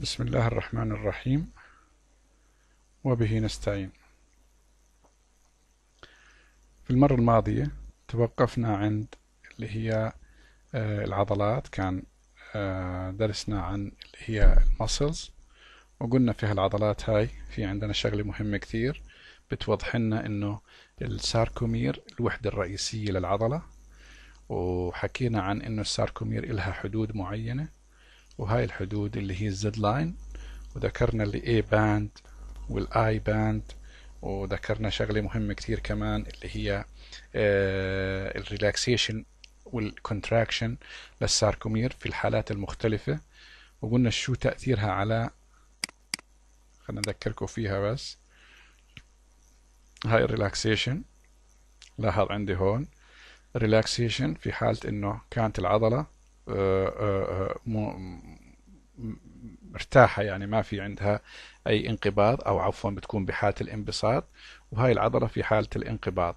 بسم الله الرحمن الرحيم وبه نستعين في المرة الماضية توقفنا عند اللي هي آه، العضلات كان آه، درسنا عن اللي هي المسلز وقلنا في هالعضلات هاي في عندنا شغلة مهمة كثير بتوضح لنا انه الساركومير الوحدة الرئيسية للعضلة وحكينا عن انه الساركومير إلها حدود معينة وهاي الحدود اللي هي الزد لاين وذكرنا اللي A باند والاي باند وذكرنا شغلة مهمة كتير كمان اللي هي الريلاكسيشن والكونتراكشن للساركومير في الحالات المختلفة وقلنا شو تأثيرها على خلينا نذكركم فيها بس هاي الريلاكسيشن لاحظ عندي هون ريلاكسيشن في حالة انه كانت العضلة آه، آه، آه، مرتاحة يعني ما في عندها أي انقباض أو عفوا بتكون بحالة الانبساط وهاي العضلة في حالة الانقباض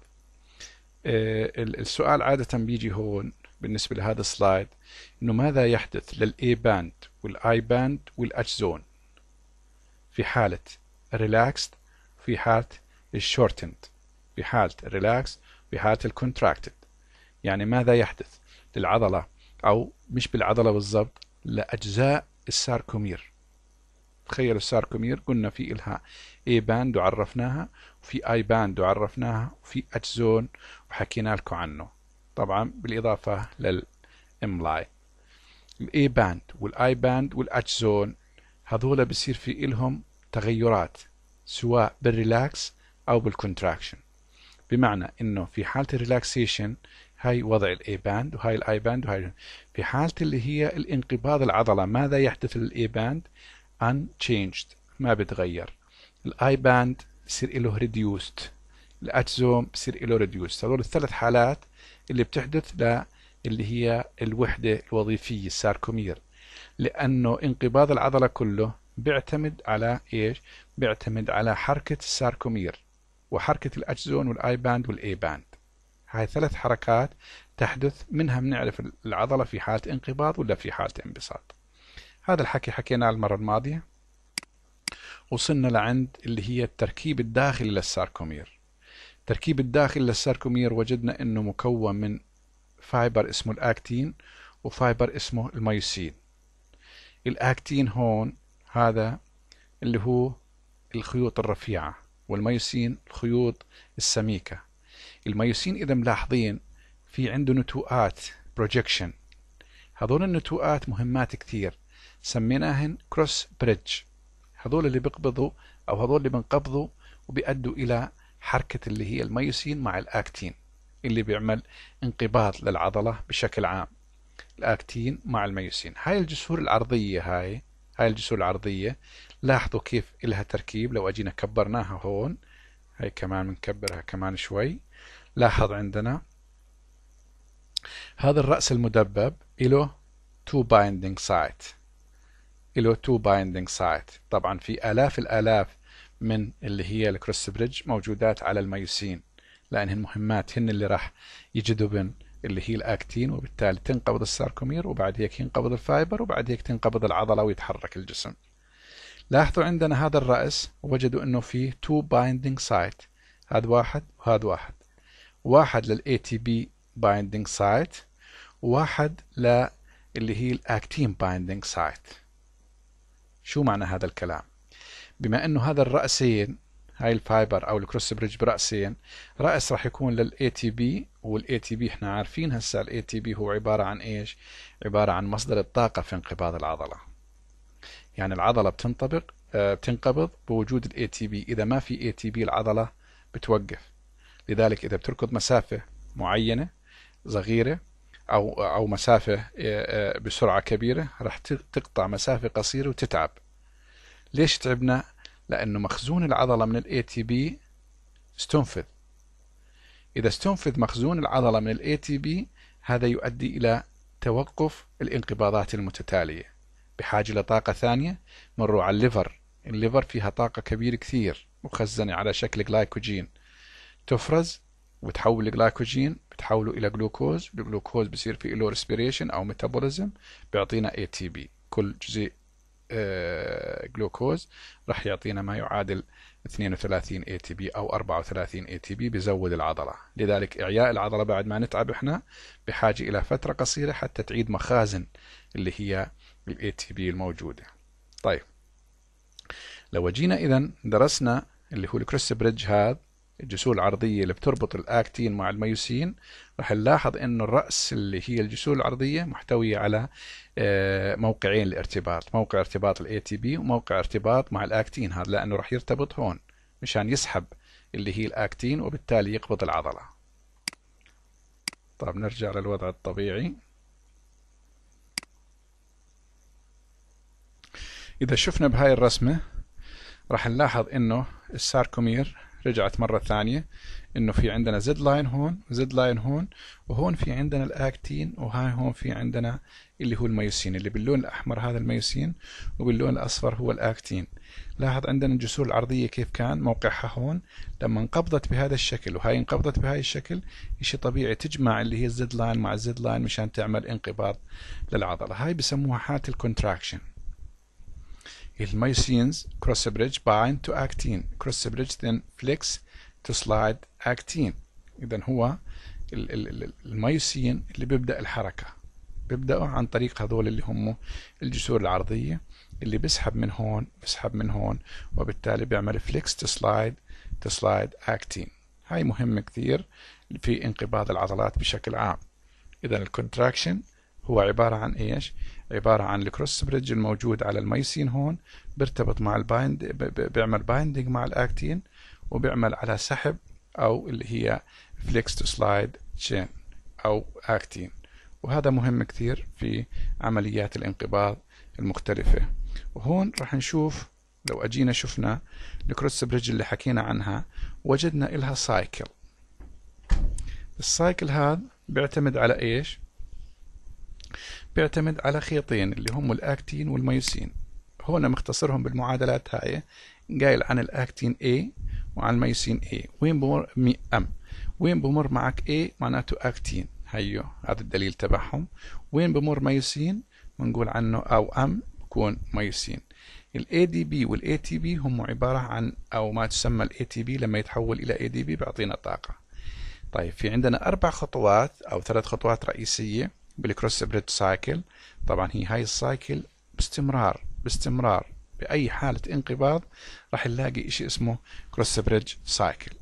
السؤال عادة بيجي هون بالنسبة لهذا السلايد إنه ماذا يحدث للإي باند والآي باند والأتش زون في حالة ريلاكست في حالة الشورتند في حالة الريلاكس في حالة الكونتراكتد يعني ماذا يحدث للعضلة أو مش بالعضلة بالظبط لأجزاء الساركومير تخيلوا الساركومير قلنا في إلها A باند وعرفناها وفي اي باند وعرفناها وفي اتش زون وحكينا لكم عنه طبعا بالاضافه للاملاي الاي باند والاي باند والاجزون زون هذول بصير في إلهم تغيرات سواء بالريلاكس او بالكونتراكشن بمعنى انه في حاله الريلاكسيشن هاي وضع الاي باند وهاي الاي باند وهاي في حالة اللي هي الانقباض العضلة ماذا يحدث للاي باند unchanged ما بتغير الاي باند بصير له reduced الاتزوم بصير له reduced هذول الثلاث حالات اللي بتحدث ل اللي هي الوحدة الوظيفية الساركومير لأنه انقباض العضلة كله بيعتمد على إيش؟ بيعتمد على حركة الساركومير وحركة الأجزون والآي باند والإي باند هاي ثلاث حركات تحدث منها بنعرف العضلة في حالة انقباض ولا في حالة انبساط هذا الحكي حكيناه المرة الماضية وصلنا لعند اللي هي التركيب الداخلي للساركومير التركيب الداخلي للساركومير وجدنا انه مكون من فايبر اسمه الاكتين وفايبر اسمه الميوسين الاكتين هون هذا اللي هو الخيوط الرفيعة والميوسين الخيوط السميكة المايوسين إذا ملاحظين في عنده نتوءات بروجكشن هذول النتوءات مهمات كثير سميناهن كروس بريدج هذول اللي بيقبضوا أو هذول اللي بنقبضوا وبيؤدوا إلى حركة اللي هي المايوسين مع الأكتين اللي بيعمل انقباض للعضلة بشكل عام الأكتين مع الميوسين هاي الجسور العرضية هاي هاي الجسور العرضية لاحظوا كيف إلها تركيب لو أجينا كبرناها هون هاي كمان بنكبرها كمان شوي لاحظ عندنا هذا الرأس المدبب له تو بايندينج سايت له تو بايندينج سايت طبعا في آلاف الآلاف من اللي هي الكروس بريدج موجودات على الميوسين لأنهن مهمات هن اللي راح يجذبن اللي هي الاكتين وبالتالي تنقبض الساركومير وبعد هيك ينقبض الفايبر وبعد هيك تنقبض العضله ويتحرك الجسم. لاحظوا عندنا هذا الراس وجدوا انه فيه تو بايندينج سايت هذا واحد وهذا واحد واحد للـ ATP binding site وواحد وواحد للي هي الاكتين binding سايت شو معنى هذا الكلام بما انه هذا الرأسين هاي الفايبر او الكروس بريدج برأسين رأس راح يكون للاي تي بي والاي تي بي احنا عارفين هسه الاي تي بي هو عبارة عن ايش عبارة عن مصدر الطاقة في انقباض العضلة يعني العضلة بتنطبق آه، بتنقبض بوجود الاي تي بي اذا ما في اي تي بي العضلة بتوقف لذلك إذا بتركض مسافة معينة صغيرة أو أو مسافة آه، آه، بسرعة كبيرة راح تقطع مسافة قصيرة وتتعب ليش تعبنا؟ لأنه مخزون العضلة من الاي تي بي استنفذ إذا استنفذ مخزون العضلة من الاي تي بي هذا يؤدي إلى توقف الانقباضات المتتالية بحاجة لطاقة ثانية مروا على الليفر الليفر فيها طاقة كبيرة كثير مخزنة على شكل جلايكوجين تفرز وتحول الجلايكوجين بتحوله الى جلوكوز الجلوكوز بصير في له ريسبيريشن او ميتابوليزم بيعطينا اي تي بي كل جزيء جلوكوز آه، راح يعطينا ما يعادل 32 اي تي بي او 34 اي تي بي بزود العضله لذلك اعياء العضله بعد ما نتعب احنا بحاجه الى فتره قصيره حتى تعيد مخازن اللي هي الاي تي بي الموجوده طيب لو جينا اذا درسنا اللي هو الكريس بريدج هذا الجسور العرضية اللي بتربط الأكتين مع الميوسين رح نلاحظ أنه الرأس اللي هي الجسور العرضية محتوية على آه، موقعين الارتباط موقع ارتباط الـ ATP وموقع ارتباط مع الأكتين هذا لأنه رح يرتبط هون مشان يسحب اللي هي الأكتين وبالتالي يقبض العضلة طب نرجع للوضع الطبيعي إذا شفنا بهاي الرسمة رح نلاحظ أنه الساركومير رجعت مرة ثانية انه في عندنا زد لاين هون زد لاين هون وهون في عندنا الاكتين وهاي هون في عندنا اللي هو الميوسين اللي باللون الاحمر هذا الميوسين وباللون الاصفر هو الاكتين لاحظ عندنا الجسور العرضية كيف كان موقعها هون لما انقبضت بهذا الشكل وهاي انقبضت بهاي الشكل شيء طبيعي تجمع اللي هي الزد لاين مع الزد لاين مشان تعمل انقباض للعضلة هاي بسموها حالة الكونتراكشن الميوسينز كروس بريدج باين تو اكتين كروس بريدج ذن فليكس تو سلايد اكتين إذا هو الميوسين اللي بيبدأ الحركة بيبدأوا عن طريق هذول اللي هم الجسور العرضية اللي بيسحب من هون بيسحب من هون وبالتالي بيعمل فليكس تو سلايد تو سلايد اكتين هاي مهمة كثير في انقباض العضلات بشكل عام إذا الكونتراكشن هو عبارة عن إيش عبارة عن الكروس بريدج الموجود على الميسين هون بيرتبط مع البايند بيعمل بايندنج مع الأكتين وبيعمل على سحب أو اللي هي فليكس تو سلايد تشين أو أكتين وهذا مهم كثير في عمليات الانقباض المختلفة وهون راح نشوف لو أجينا شفنا الكروس بريدج اللي حكينا عنها وجدنا إلها سايكل السايكل هذا بيعتمد على إيش بيعتمد على خيطين اللي هم الأكتين والميوسين هنا مختصرهم بالمعادلات هاي قايل عن الأكتين A وعن الميوسين A وين بمر أم وين بمر معك A معناته أكتين هيو هذا الدليل تبعهم وين بمر ميوسين بنقول عنه أو أم بكون ميوسين ال والاي وال بي هم عبارة عن أو ما تسمى ال بي لما يتحول إلى بي بيعطينا طاقة طيب في عندنا أربع خطوات أو ثلاث خطوات رئيسية بالكروس بريد سايكل طبعا هي هاي السايكل باستمرار باستمرار بأي حالة انقباض راح نلاقي شيء اسمه كروس بريدج سايكل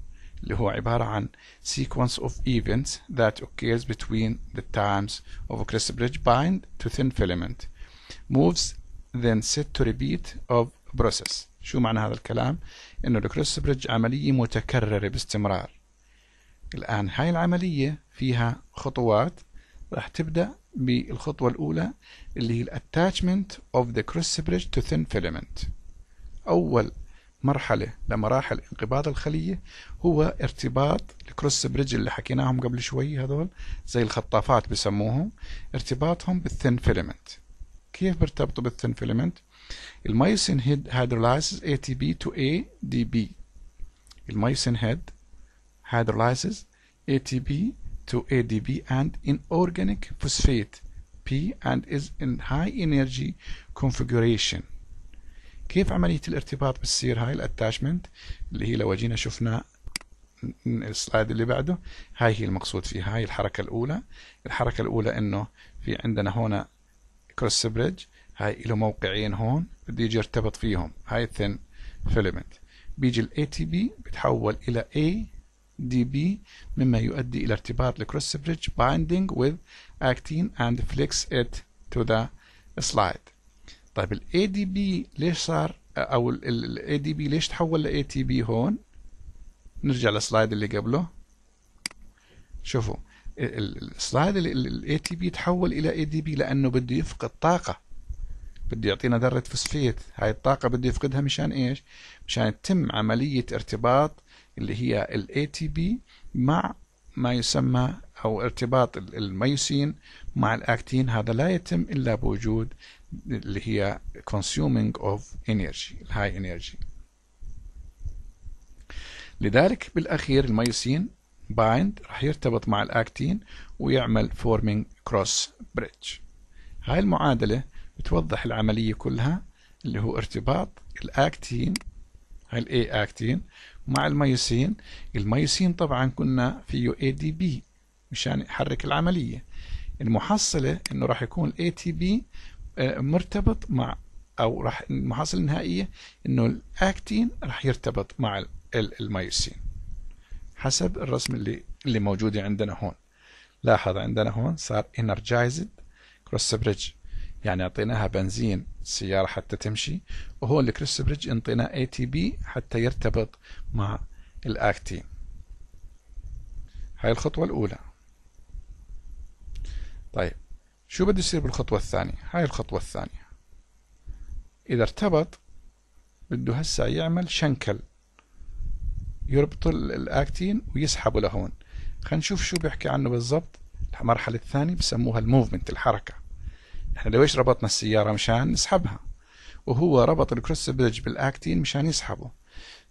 اللي هو عبارة عن sequence of events that occurs between the times of a cross bridge bind to thin filament moves then set to repeat of process شو معنى هذا الكلام؟ انه الكروس بريدج عملية متكررة باستمرار الآن هاي العملية فيها خطوات راح تبدأ بالخطوة الأولى اللي هي الاتاتشمنت اوف ذا cross bridge تو ثين فيلمنت أول مرحلة لمراحل انقباض الخلية هو ارتباط الكروس بريدج اللي حكيناهم قبل شوي هذول زي الخطافات بسموهم ارتباطهم بالثين فيلمنت كيف بيرتبطوا بالثين فيلمنت؟ المايوسين هيد هيدرولايزز اي تي بي تو اي دي بي المايوسين هيد هيدرولايزز اي تي بي to ADP and inorganic phosphate P and is in high energy configuration كيف عملية الارتباط بتصير هاي الاتاشمنت اللي هي لو جينا شفنا السلايد اللي بعده هاي هي المقصود فيها هاي الحركة الأولى الحركة الأولى إنه في عندنا هون كروس بريدج هاي له موقعين هون بده يجي يرتبط فيهم هاي الثن فيلمنت بيجي ال ATP بتحول إلى A دي بي مما يؤدي إلى ارتباط الكروس بريدج بايندينج وذ اكتين اند فليكس ات تو ذا سلايد طيب الاي دي بي ليش صار أو الاي دي بي ليش تحول ل بي هون نرجع للسلايد اللي قبله شوفوا السلايد الاي تي بي تحول الى اي دي بي لانه بده يفقد طاقه بده يعطينا ذره فوسفيت هاي الطاقه بده يفقدها مشان ايش مشان تتم عمليه ارتباط اللي هي الاي تي بي مع ما يسمى او ارتباط الميوسين مع الاكتين هذا لا يتم الا بوجود اللي هي consuming of energy الهاي انرجي لذلك بالاخير الميوسين بايند راح يرتبط مع الاكتين ويعمل forming cross bridge هاي المعادله بتوضح العمليه كلها اللي هو ارتباط الاكتين الاي اكتين مع الميوسين الميوسين طبعا كنا فيه اي دي بي مشان يحرك العمليه المحصله انه راح يكون الاي تي بي مرتبط مع او راح المحصله النهائيه انه الاكتين راح يرتبط مع الميوسين حسب الرسم اللي اللي موجوده عندنا هون لاحظ عندنا هون صار energized cross bridge يعني اعطيناها بنزين السياره حتى تمشي وهون الكريس بريدج انطيناه اي تي بي حتى يرتبط مع الاكتين هاي الخطوه الاولى طيب شو بده يصير بالخطوه الثانيه هاي الخطوه الثانيه اذا ارتبط بده هسا يعمل شنكل يربط الاكتين ويسحبه لهون خلينا نشوف شو بيحكي عنه بالضبط المرحله الثانيه بسموها الموفمنت الحركه احنا ليش ربطنا السيارة مشان نسحبها وهو ربط الكروس بريدج بالاكتين مشان يسحبه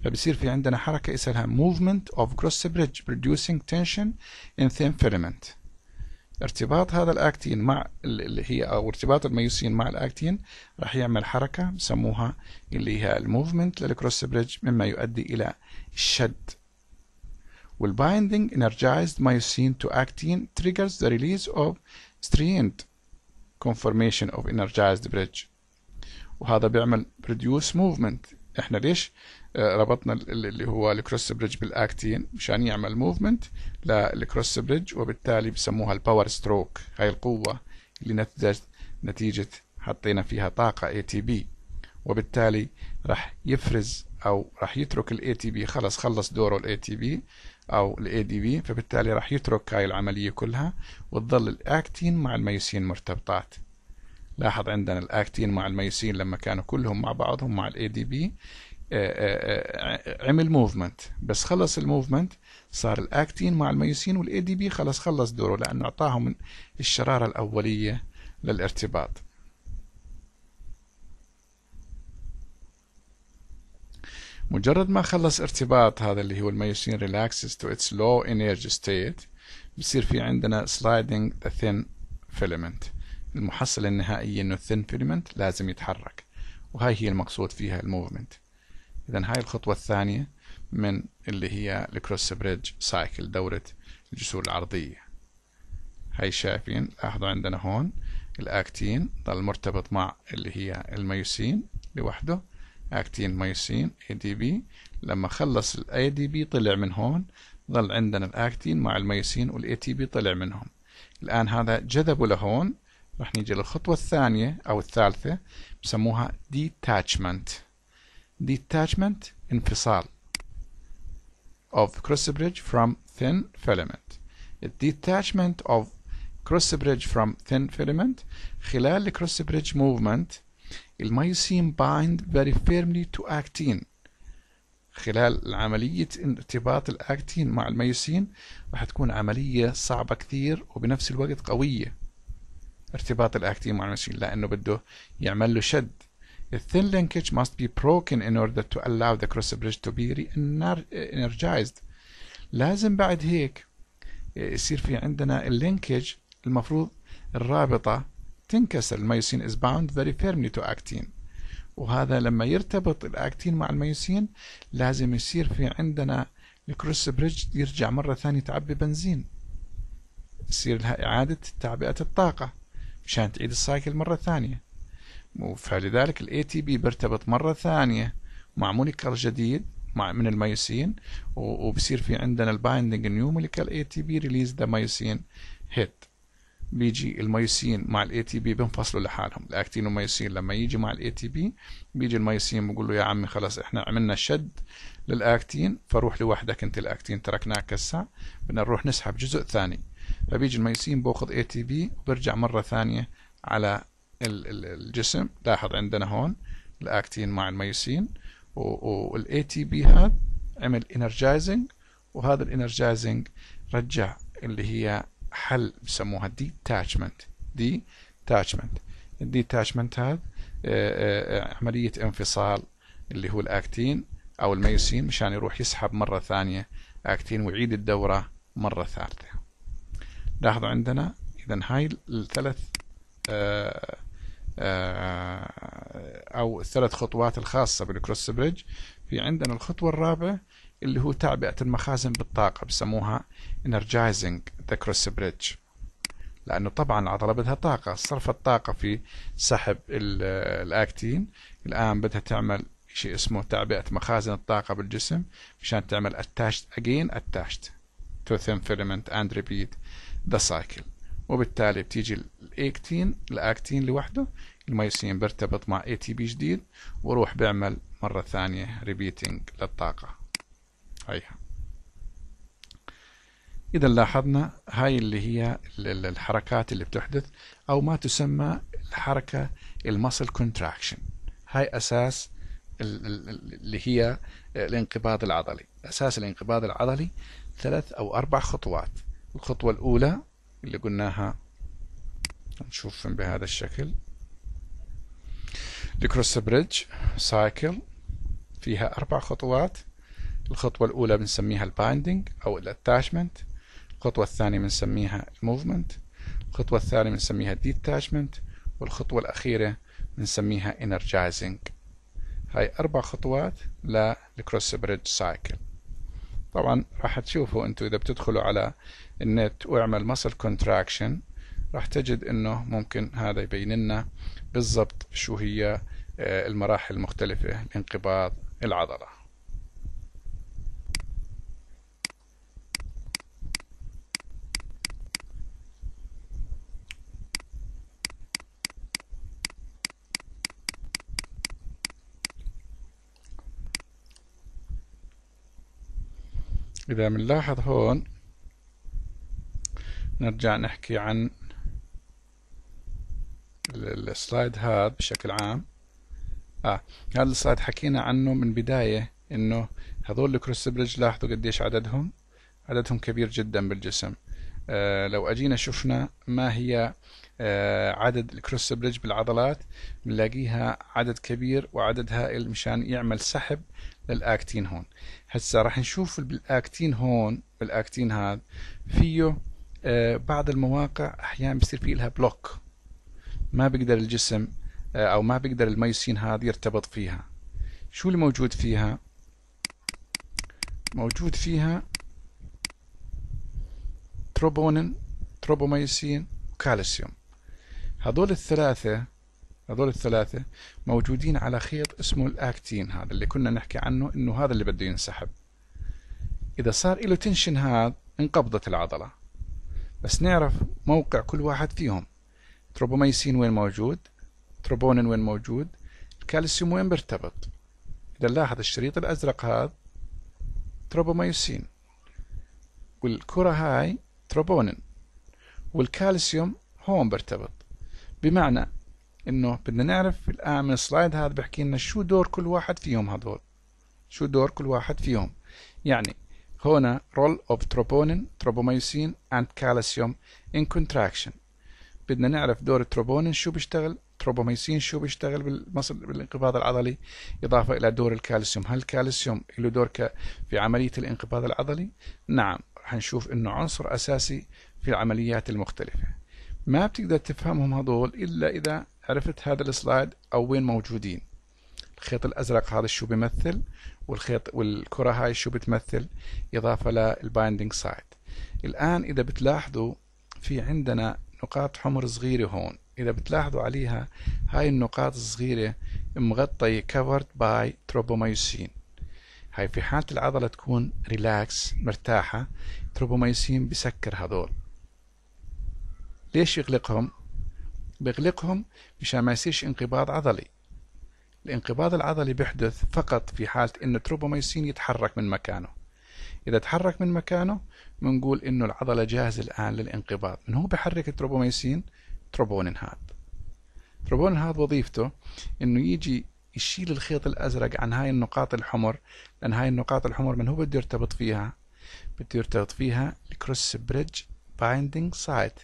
فبصير في عندنا حركة اسمها movement of cross bridge producing tension in thin filament ارتباط هذا الاكتين مع اللي هي او ارتباط الميوسين مع الاكتين راح يعمل حركة بسموها اللي هي الموفمنت للكروس بريدج مما يؤدي الى الشد والبايندينج انرجايزد مايوسين تو اكتين تريجرز ذا ريليز اوف striant conformation of energized bridge وهذا بيعمل produce movement احنا ليش آه، ربطنا اللي هو الكروس بريدج بالاكتين مشان يعمل موفمنت للكروس بريدج وبالتالي بسموها الباور ستروك هاي القوه اللي نتجت نتيجه حطينا فيها طاقه اي تي بي وبالتالي راح يفرز او راح يترك الاي تي بي خلص خلص دوره الاي تي بي او الاي دي بي فبالتالي راح يترك هاي العمليه كلها وتظل الاكتين مع الميوسين مرتبطات لاحظ عندنا الاكتين مع الميوسين لما كانوا كلهم مع بعضهم مع الاي دي بي عمل موفمنت بس خلص الموفمنت صار الاكتين مع الميوسين والاي دي بي خلص خلص دوره لانه اعطاهم الشراره الاوليه للارتباط مجرد ما خلص ارتباط هذا اللي هو الميوسين ريلاكسز تو اتس لو انرجي ستيت بصير في عندنا سلايدنج ذا ثين فيلمنت المحصلة النهائية انه الثين فيلمنت لازم يتحرك وهاي هي المقصود فيها الموفمنت اذا هاي الخطوة الثانية من اللي هي الكروس بريدج سايكل دورة الجسور العرضية هاي شايفين لاحظوا عندنا هون الاكتين ضل مرتبط مع اللي هي الميوسين لوحده اكتين مايوسين اي دي بي لما خلص الاي دي بي طلع من هون ظل عندنا الاكتين مع المايوسين والاي تي بي طلع منهم الان هذا جذبه لهون راح نيجي للخطوه الثانيه او الثالثه بسموها ديتاتشمنت detachment انفصال of cross bridge from thin filament الديتاتشمنت of cross bridge from thin filament خلال cross bridge movement الميوسين bind very firmly to actin خلال عملية ارتباط الأكتين مع الميوسين راح تكون عملية صعبة كثير وبنفس الوقت قوية ارتباط الأكتين مع الميوسين لأنه بده يعمل له شد The thin linkage must be broken in order to allow the cross bridge to be re-energized لازم بعد هيك يصير في عندنا اللينكج المفروض الرابطة تنكسر الميوسين is bound very firmly to actin وهذا لما يرتبط الاكتين مع الميوسين لازم يصير في عندنا الكروس بريدج يرجع مرة ثانية تعبي بنزين يصير لها إعادة تعبئة الطاقة مشان تعيد السايكل مرة ثانية فلذلك الاي تي بي بيرتبط مرة ثانية مع مونيكر جديد مع من الميوسين وبصير في عندنا البايندنج نيو اي تي بي ريليز ذا مايوسين هيت بيجي الميوسين مع الاي تي بي بينفصلوا لحالهم الاكتين والميوسين لما يجي مع الاي تي بي بيجي الميوسين بقول له يا عمي خلاص احنا عملنا شد للاكتين فروح لوحدك انت الاكتين تركناك هسه بدنا نروح نسحب جزء ثاني فبيجي الميوسين باخذ اي تي بي وبرجع مره ثانيه على الجسم لاحظ عندنا هون الاكتين مع الميوسين والاي تي بي هذا عمل انرجايزنج وهذا الانرجايزنج رجع اللي هي حل بسموها دي تاتشمنت دي تاتشمنت هذا آه، آه، آه، عملية انفصال اللي هو الأكتين أو الميوسين مشان يروح يسحب مرة ثانية أكتين ويعيد الدورة مرة ثالثة لاحظوا عندنا إذا هاي الثلاث أو الثلاث خطوات الخاصة بالكروس بريدج في عندنا الخطوة الرابعة اللي هو تعبئة المخازن بالطاقة بسموها energizing the cross bridge لأنه طبعا العضلة بدها طاقة صرفت طاقة في سحب الأكتين الآن بدها تعمل شيء اسمه تعبئة مخازن الطاقة بالجسم مشان تعمل attached again attached to thin filament and repeat the cycle وبالتالي بتيجي الاكتين الاكتين لوحده الميوسين بيرتبط مع اي تي بي جديد وروح بيعمل مرة ثانية ريبيتنج للطاقة صحيحة إذا لاحظنا هاي اللي هي الحركات اللي بتحدث أو ما تسمى الحركة المسل كونتراكشن هاي أساس اللي هي الانقباض العضلي أساس الانقباض العضلي ثلاث أو أربع خطوات الخطوة الأولى اللي قلناها نشوف بهذا الشكل الكروس بريدج سايكل فيها أربع خطوات الخطوة الأولى بنسميها البايندينج أو الاتاشمنت الخطوة الثانية بنسميها الموفمنت الخطوة الثانية بنسميها detachment والخطوة الأخيرة بنسميها energizing هاي أربع خطوات للكروس بريدج سايكل طبعا راح تشوفوا انتوا إذا بتدخلوا على النت واعمل muscle contraction راح تجد انه ممكن هذا يبين لنا بالضبط شو هي آه، المراحل المختلفة لانقباض العضلة إذا بنلاحظ هون نرجع نحكي عن السلايد هذا بشكل عام اه هذا السلايد حكينا عنه من بداية انه هذول الكروس بريدج لاحظوا قديش عددهم عددهم كبير جدا بالجسم آه لو اجينا شفنا ما هي آه، عدد الكروس بريدج بالعضلات بنلاقيها عدد كبير وعدد هائل مشان يعمل سحب للاكتين هون هسه راح نشوف بالاكتين هون بالاكتين هذا فيه آه، بعض المواقع احيانا بصير فيه لها بلوك ما بيقدر الجسم آه، او ما بيقدر الميوسين هذا يرتبط فيها شو اللي موجود فيها موجود فيها تروبونين تروبوميسين وكالسيوم هذول الثلاثة هذول الثلاثة موجودين على خيط اسمه الأكتين هذا اللي كنا نحكي عنه إنه هذا اللي بده ينسحب إذا صار له تنشن هذا انقبضت العضلة بس نعرف موقع كل واحد فيهم تروبوميسين وين موجود تروبونين وين موجود الكالسيوم وين بيرتبط إذا نلاحظ الشريط الأزرق هذا تروبوميسين والكرة هاي تروبونين والكالسيوم هون بيرتبط. بمعنى انه بدنا نعرف الان من السلايد هذا بحكي لنا شو دور كل واحد فيهم هذول شو دور كل واحد فيهم يعني هنا رول اوف تروبونين تروبوميوسين اند كالسيوم ان كونتراكشن بدنا نعرف دور التروبونين شو بيشتغل تروبوميسين شو بيشتغل بالمصل بالانقباض العضلي إضافة إلى دور الكالسيوم هل الكالسيوم له دور ك... في عملية الانقباض العضلي؟ نعم حنشوف أنه عنصر أساسي في العمليات المختلفة ما بتقدر تفهمهم هذول إلا إذا عرفت هذا السلايد أو وين موجودين الخيط الأزرق هذا شو بيمثل والخيط والكرة هاي شو بتمثل إضافة للبايندينج سايت الآن إذا بتلاحظوا في عندنا نقاط حمر صغيرة هون إذا بتلاحظوا عليها هاي النقاط الصغيرة مغطية covered by تروبومايسين هاي في حالة العضلة تكون ريلاكس مرتاحة تروبومايسين بسكر هذول ليش يغلقهم؟ بيقلقهم مشان ما يصيرش انقباض عضلي الانقباض العضلي بيحدث فقط في حالة إن التروبوميسين يتحرك من مكانه إذا تحرك من مكانه بنقول إنه العضلة جاهزة الآن للانقباض من هو بحرك التروبوميسين تروبونين انهاد تروبونين انهاد وظيفته إنه يجي يشيل الخيط الأزرق عن هاي النقاط الحمر لأن هاي النقاط الحمر من هو بده يرتبط فيها بده يرتبط فيها الكروس بريدج بايندينج سايت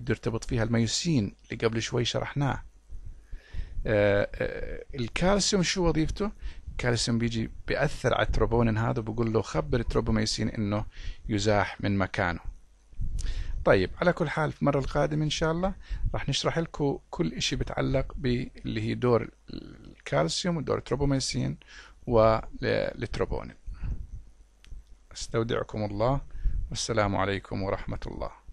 بده يرتبط فيها الميوسين اللي قبل شوي شرحناه آه، آه، الكالسيوم شو وظيفته؟ الكالسيوم بيجي بيأثر على التروبونين هذا بقول له خبر التروبوميسين انه يزاح من مكانه طيب على كل حال في المرة القادمة إن شاء الله راح نشرح لكم كل إشي بتعلق باللي هي دور الكالسيوم ودور التروبوميسين والتروبونين استودعكم الله والسلام عليكم ورحمة الله